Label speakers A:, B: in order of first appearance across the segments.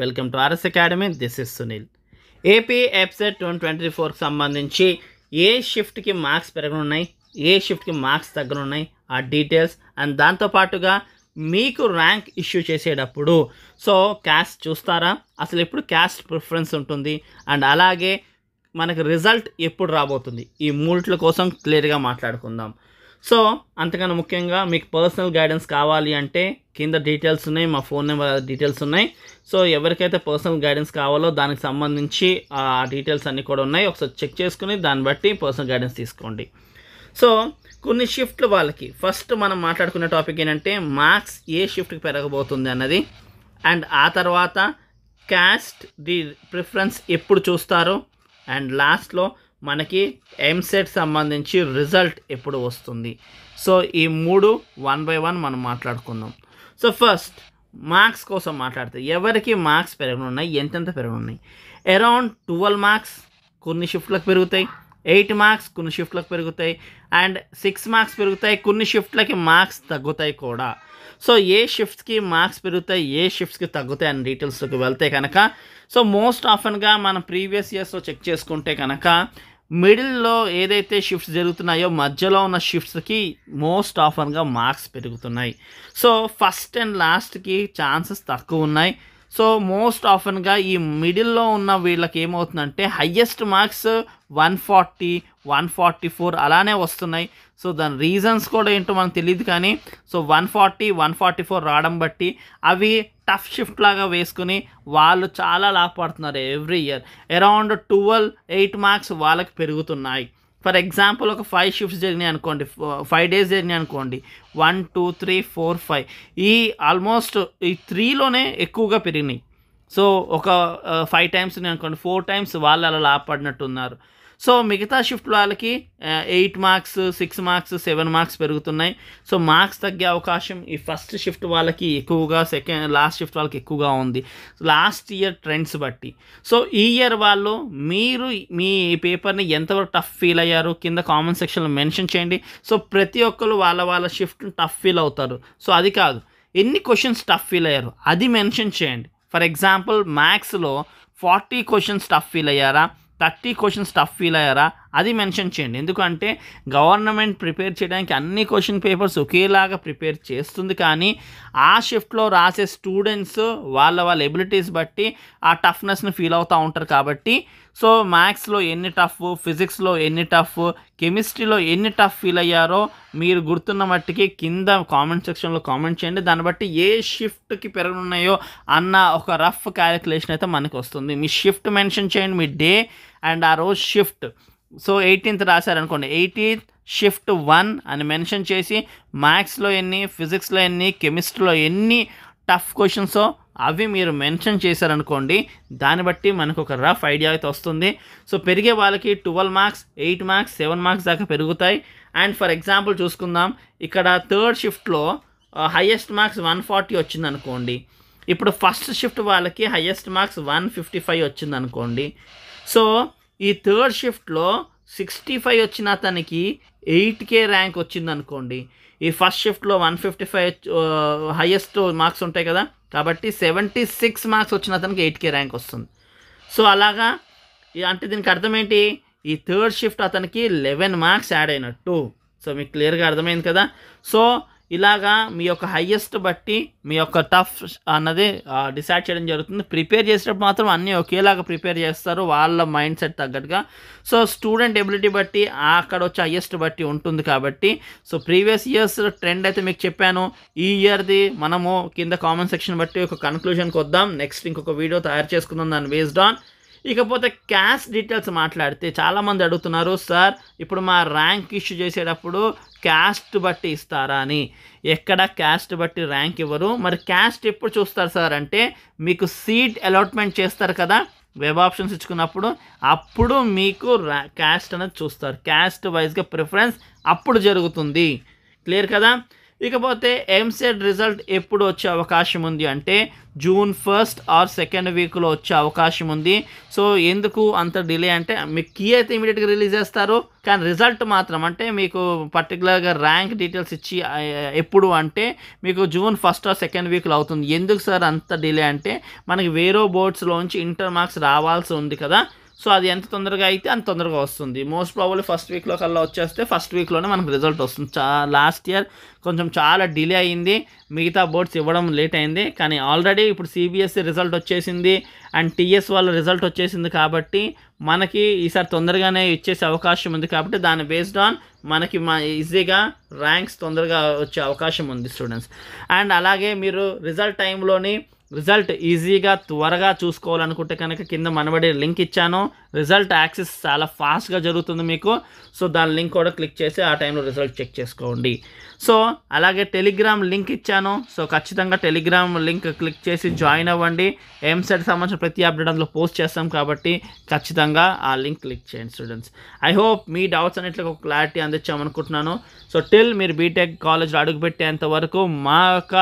A: welcome to RS academy this is Sunil AP EAPCET twenty twenty ఫోర్కి సంబంధించి ఏ షిఫ్ట్కి marks పెరగనున్నాయి ఏ షిఫ్ట్కి marks తగ్గనున్నాయి ఆ details and దాంతోపాటుగా మీకు ర్యాంక్ ఇష్యూ చేసేటప్పుడు సో క్యాస్ట్ చూస్తారా అసలు ఎప్పుడు క్యాస్ట్ ప్రిఫరెన్స్ ఉంటుంది అండ్ అలాగే మనకు రిజల్ట్ ఎప్పుడు రాబోతుంది ఈ మూడిట్ల కోసం క్లియర్గా మాట్లాడుకుందాం సో అంతకన్నా ముఖ్యంగా మీకు పర్సనల్ గైడెన్స్ కావాలి అంటే కింద డీటెయిల్స్ ఉన్నాయి మా ఫోన్ నెంబర్ డీటెయిల్స్ ఉన్నాయి సో ఎవరికైతే పర్సనల్ గైడెన్స్ కావాలో దానికి సంబంధించి ఆ డీటెయిల్స్ అన్నీ కూడా ఉన్నాయి ఒకసారి చెక్ చేసుకుని దాన్ని బట్టి పర్సనల్ గైడెన్స్ తీసుకోండి సో కొన్ని షిఫ్ట్లు వాళ్ళకి ఫస్ట్ మనం మాట్లాడుకునే టాపిక్ ఏంటంటే మార్క్స్ ఏ షిఫ్ట్కి పెరగబోతుంది అన్నది అండ్ ఆ తర్వాత క్యాస్ట్ ది ప్రిఫరెన్స్ ఎప్పుడు చూస్తారు అండ్ లాస్ట్లో మనకి ఎంసెట్ సంబంధించి రిజల్ట్ ఎప్పుడు వస్తుంది సో ఈ మూడు వన్ బై వన్ మనం మాట్లాడుకుందాం సో ఫస్ట్ మార్క్స్ కోసం మాట్లాడితే ఎవరికి మార్క్స్ పెరగనున్నాయి ఎంతెంత పెరగనున్నాయి అరౌండ్ ట్వెల్వ్ మార్క్స్ కొన్ని షిఫ్ట్లకు పెరుగుతాయి ఎయిట్ మార్క్స్ కొన్ని షిఫ్ట్లకు పెరుగుతాయి అండ్ సిక్స్ మార్క్స్ పెరుగుతాయి కొన్ని షిఫ్ట్లకి మార్క్స్ తగ్గుతాయి కూడా సో ఏ షిఫ్ట్స్కి మార్క్స్ పెరుగుతాయి ఏ షిఫ్ట్స్కి తగ్గుతాయి అని డీటెయిల్స్లోకి వెళ్తే కనుక సో మోస్ట్ ఆఫన్గా మనం ప్రీవియస్ ఇయర్స్లో చెక్ చేసుకుంటే కనుక మిడిల్లో ఏదైతే షిఫ్ట్స్ జరుగుతున్నాయో మధ్యలో ఉన్న షిఫ్ట్స్కి మోస్ట్ ఆఫన్గా మార్క్స్ పెరుగుతున్నాయి సో ఫస్ట్ అండ్ లాస్ట్కి ఛాన్సెస్ తక్కువ ఉన్నాయి సో మోస్ట్ ఆఫన్గా ఈ మిడిల్లో ఉన్న వీళ్ళకి ఏమవుతుందంటే highest marks one forty one forty four అలానే వస్తున్నాయి సో దాని రీజన్స్ కూడా ఏంటో మనకు తెలియదు కానీ so one forty one forty four రావడం బట్టి అవి టఫ్ షిఫ్ట్ లాగా వేసుకుని వాళ్ళు చాలా లాభపడుతున్నారు every year around twelve eight marks వాళ్ళకి పెరుగుతున్నాయి ఫర్ ఎగ్జాంపుల్ ఒక ఫైవ్ షిఫ్ట్స్ జరిగినాయి అనుకోండి ఫైవ్ డేస్ జరిగినాయి అనుకోండి one two three four five ఈ ఆల్మోస్ట్ ఈ త్రీలోనే ఎక్కువగా పెరిగినాయి సో ఒక ఫైవ్ టైమ్స్ నేను అనుకోండి ఫోర్ టైమ్స్ వాళ్ళు అలా ఉన్నారు సో మిగతా షిఫ్ట్ వాళ్ళకి eight marks six marks seven marks పెరుగుతున్నాయి సో మార్క్స్ తగ్గే అవకాశం ఈ ఫస్ట్ షిఫ్ట్ వాళ్ళకి ఎక్కువగా సెకండ్ లాస్ట్ షిఫ్ట్ వాళ్ళకి ఎక్కువగా ఉంది లాస్ట్ ఇయర్ ట్రెండ్స్ బట్టి సో ఈ ఇయర్ వాళ్ళు మీరు మీ పేపర్ని ఎంతవరకు టఫ్ ఫీల్ అయ్యారు కింద కామెంట్ సెక్షన్లో మెన్షన్ చేయండి సో ప్రతి ఒక్కరు వాళ్ళ వాళ్ళ షిఫ్ట్ టఫ్ ఫీల్ అవుతారు సో అది కాదు ఎన్ని క్వశ్చన్స్ టఫ్ ఫీల్ అయ్యారు అది మెన్షన్ చేయండి ఫర్ ఎగ్జాంపుల్ మ్యాథ్స్లో ఫార్టీ క్వశ్చన్స్ టఫ్ ఫీల్ అయ్యారా థర్టీ క్వశ్చన్స్ టఫ్ ఫీల్ అయ్యారా అది మెన్షన్ చేయండి ఎందుకంటే గవర్నమెంట్ ప్రిపేర్ చేయడానికి అన్ని క్వశ్చన్ పేపర్స్ ఒకేలాగా ప్రిపేర్ చేస్తుంది కానీ ఆ షిఫ్ట్లో రాసే స్టూడెంట్స్ వాళ్ళ వాళ్ళ ఎబిలిటీస్ బట్టి ఆ టఫ్నెస్ని ఫీల్ అవుతూ ఉంటారు కాబట్టి సో మ్యాథ్స్లో ఎన్ని టఫ్ ఫిజిక్స్లో ఎన్ని టఫ్ కెమిస్ట్రీలో ఎన్ని టఫ్ ఫీల్ అయ్యారో మీరు గుర్తున్న మట్టికి కింద కామెంట్ సెక్షన్లో కామెంట్ చేయండి దాన్ని బట్టి ఏ షిఫ్ట్కి పెరగనున్నాయో అన్న ఒక రఫ్ క్యాలిక్యులేషన్ అయితే మనకు వస్తుంది మీ షిఫ్ట్ మెన్షన్ చేయండి మీ డే అండ్ ఆ రోజు షిఫ్ట్ సో ఎయిటీన్త్ రాశారనుకోండి ఎయిటీన్త్ షిఫ్ట్ వన్ అని మెన్షన్ చేసి మ్యాథ్స్లో ఎన్ని ఫిజిక్స్లో ఎన్ని కెమిస్ట్రీలో ఎన్ని టఫ్ క్వశ్చన్సో అవి మీరు మెన్షన్ చేశారనుకోండి దాన్ని బట్టి మనకు ఒక రఫ్ ఐడియా అయితే వస్తుంది సో పెరిగే వాళ్ళకి twelve marks eight marks seven marks దాకా పెరుగుతాయి అండ్ ఫర్ ఎగ్జాంపుల్ చూసుకుందాం ఇక్కడ థర్డ్ షిఫ్ట్లో హయ్యెస్ట్ మార్క్స్ వన్ ఫార్టీ వచ్చింది అనుకోండి ఇప్పుడు ఫస్ట్ షిఫ్ట్ వాళ్ళకి highest marks one fifty five వచ్చింది అనుకోండి సో ఈ థర్డ్ షిఫ్ట్లో సిక్స్టీ ఫైవ్ వచ్చిన అతనికి ఎయిట్ కే ర్యాంక్ వచ్చిందనుకోండి ఈ ఫస్ట్ షిఫ్ట్లో one fifty five highest marks ఉంటాయి కదా కాబట్టి సెవెంటీ సిక్స్ మార్క్స్ వచ్చిన అతనికి ఎయిట్ కే ర్యాంక్ వస్తుంది సో అలాగా అంటే దీనికి అర్థం ఏంటి ఈ థర్డ్ షిఫ్ట్ అతనికి లెవెన్ మార్క్స్ యాడ్ అయినట్టు సో మీకు క్లియర్గా అర్థమైంది కదా సో ఇలాగా మీ యొక్క హయ్యెస్ట్ బట్టి మీ యొక్క టఫ్ అన్నది డిసైడ్ చేయడం జరుగుతుంది ప్రిపేర్ చేసేటప్పుడు మాత్రం అన్నీ ఒకేలాగా ప్రిపేర్ చేస్తారు వాళ్ళ మైండ్ సెట్ తగ్గట్టుగా సో స్టూడెంట్ ఎబిలిటీ బట్టి అక్కడ వచ్చే హయ్యెస్ట్ బట్టి ఉంటుంది కాబట్టి సో ప్రీవియస్ ఇయర్స్ ట్రెండ్ అయితే మీకు చెప్పాను ఈ ఇయర్ది మనము కింద కామెంట్ సెక్షన్ బట్టి ఒక కన్క్లూజన్కి వద్దాం నెక్స్ట్ ఇంకొక వీడియో తయారు చేసుకుందాం దాన్ని బేస్డ్ ఆన్ ఇకపోతే క్యాష్ డీటెయిల్స్ మాట్లాడితే చాలామంది అడుగుతున్నారు సార్ ఇప్పుడు మా ర్యాంక్ ఇష్యూ చేసేటప్పుడు క్యాస్ట్ బట్టి ఇస్తారా అని ఎక్కడ క్యాస్ట్ బట్టి ర్యాంక్ ఇవ్వరు మరి క్యాస్ట్ ఎప్పుడు చూస్తారు సార్ అంటే మీకు సీట్ అలాట్మెంట్ చేస్తారు కదా వెబ్ ఆప్షన్స్ ఇచ్చుకున్నప్పుడు అప్పుడు మీకు క్యాస్ట్ అనేది చూస్తారు క్యాస్ట్ వైజ్గా ప్రిఫరెన్స్ అప్పుడు జరుగుతుంది క్లియర్ కదా ఇకపోతే ఎంసెట్ రిజల్ట్ ఎప్పుడు వచ్చే అవకాశం ఉంది అంటే జూన్ ఫస్ట్ ఆర్ సెకండ్ వీక్లో వచ్చే అవకాశం ఉంది సో ఎందుకు అంత డిలే అంటే మీకు కీ అయితే ఇమీడియట్గా రిలీజ్ చేస్తారు కానీ రిజల్ట్ మాత్రం అంటే మీకు పర్టికులర్గా ర్యాంక్ డీటెయిల్స్ ఇచ్చి ఎప్పుడు అంటే మీకు జూన్ ఫస్ట్ ఆర్ సెకండ్ వీక్లో అవుతుంది ఎందుకు సార్ అంత డిలే అంటే మనకి వేరే బోర్డ్స్లోంచి ఇంటర్ మార్క్స్ రావాల్సి ఉంది కదా సో అది ఎంత తొందరగా అయితే అంత తొందరగా వస్తుంది మోస్ట్ ప్రాబ్లీ ఫస్ట్ వీక్లో కల్లా వచ్చేస్తే ఫస్ట్ వీక్లోనే మనకు రిజల్ట్ వస్తుంది చా లాస్ట్ ఇయర్ కొంచెం చాలా డిలే అయింది మిగతా బోర్డ్స్ ఇవ్వడం లేట్ అయింది కానీ ఆల్రెడీ ఇప్పుడు సిబిఎస్ఈ రిజల్ట్ e వచ్చేసింది అండ్ టీఎస్ వాళ్ళ రిజల్ట్ వచ్చేసింది కాబట్టి మనకి ఈసారి తొందరగానే ఇచ్చేసే అవకాశం ఉంది కాబట్టి దాన్ని బేస్డ్ ఆన్ మనకి మా ఈజీగా ర్యాంక్స్ తొందరగా వచ్చే అవకాశం ఉంది స్టూడెంట్స్ అండ్ అలాగే మీరు రిజల్ట్ టైంలోని రిజల్ట్ ఈజీగా త్వరగా చూసుకోవాలనుకుంటే కనుక కింద మనబడి లింక్ ఇచ్చాను రిజల్ట్ యాక్సెస్ చాలా ఫాస్ట్గా జరుగుతుంది మీకు సో దాని లింక్ కూడా క్లిక్ చేసి ఆ టైంలో రిజల్ట్ చెక్ చేసుకోండి సో అలాగే టెలిగ్రామ్ లింక్ ఇచ్చాను సో ఖచ్చితంగా టెలిగ్రామ్ లింక్ క్లిక్ చేసి జాయిన్ అవ్వండి ఎంసెట్ సంబంధించిన ప్రతి అప్డేట్ అందులో పోస్ట్ చేస్తాం కాబట్టి ఖచ్చితంగా ఆ లింక్ క్లిక్ చేయండి స్టూడెంట్స్ ఐ హోప్ మీ డౌట్స్ అన్నింటికి ఒక క్లారిటీ అందించామనుకుంటున్నాను సో టిల్ మీరు బీటెక్ కాలేజ్లో అడుగుపెట్టేంత వరకు మా యొక్క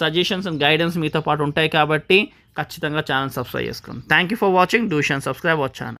A: సజెషన్స్ అండ్ గైడెన్స్ మీతో పాటు ఉంటాయి కాబట్టి ఖచ్చితంగా ఛానల్ సబ్స్క్రైబ్ చేసుకోండి థ్యాంక్ యూ ఫర్ వాచింగ్ డూషన్ సబ్స్క్రైబ్ అవర్ ఛానల్